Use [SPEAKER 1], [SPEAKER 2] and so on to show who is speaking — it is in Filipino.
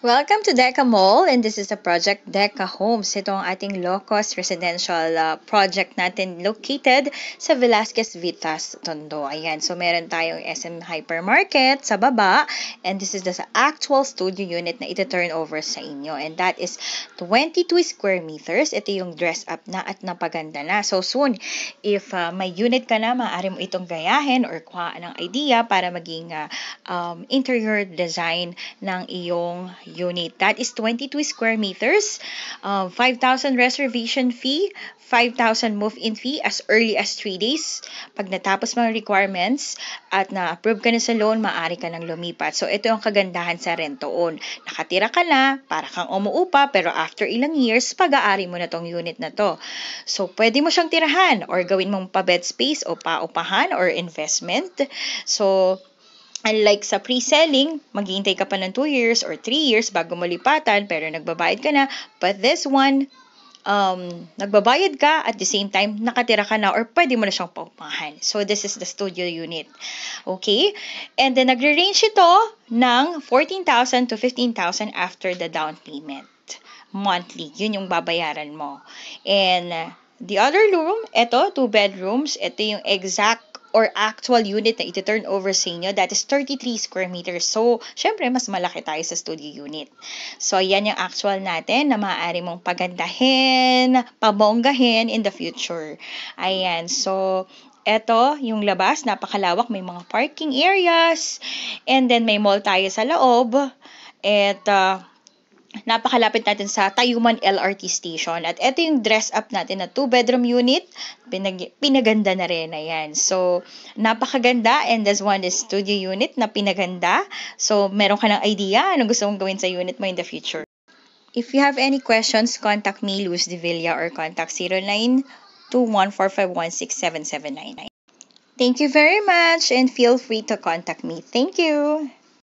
[SPEAKER 1] Welcome to Deca Mall and this is the project Deca Homes. Ito ang ating low-cost residential uh, project natin located sa Velasquez Vitas, Tondo. Ayan, so meron tayong SM Hypermarket sa baba and this is the actual studio unit na ito-turn over sa inyo and that is 22 square meters. Ito yung dress up na at napaganda na. So soon, if uh, may unit ka na, maaari mo itong gayahin or kuhaan ng idea para maging uh, um, interior design ng iyong unit. That is 22 square meters, uh, 5,000 reservation fee, 5,000 move-in fee as early as 3 days. Pag natapos mga requirements at na-approve ka na sa loan, maaari ka nang lumipat. So, ito ang kagandahan sa rentoon. Nakatira ka na, para kang umuupa, pero after ilang years, pag-aari mo na tong unit na to. So, pwede mo siyang tirahan or gawin mong pa-bed space o paupahan or investment. So, Unlike sa pre-selling, maghihintay ka pa ng 2 years or 3 years bago malipatan pero nagbabayad ka na. But this one, um, nagbabayad ka at the same time nakatira ka na or pwede mo na siyang paupahan. So this is the studio unit. Okay? And then nagre-range ito ng 14,000 to 15,000 after the down payment monthly. Yun yung babayaran mo. And the other room, ito, two bedrooms, ito yung exact or actual unit na iti-turn over sa inyo, that is 33 square meters. So, syempre, mas malaki tayo sa studio unit. So, ayan yung actual natin na maaari mong pagandahin, pabonggahin in the future. Ayan, so, Eto, yung labas, napakalawak, may mga parking areas, and then may mall tayo sa loob, at uh, napakalapit natin sa Tayuman LRT Station. At ito yung dress up natin na two-bedroom unit. Pinag pinaganda na rin. Ayan. So, napakaganda. And this one is studio unit na pinaganda. So, meron ka ng idea anong gusto mong gawin sa unit mo in the future. If you have any questions, contact me, Luz De Villa, or contact 09 Thank you very much and feel free to contact me. Thank you.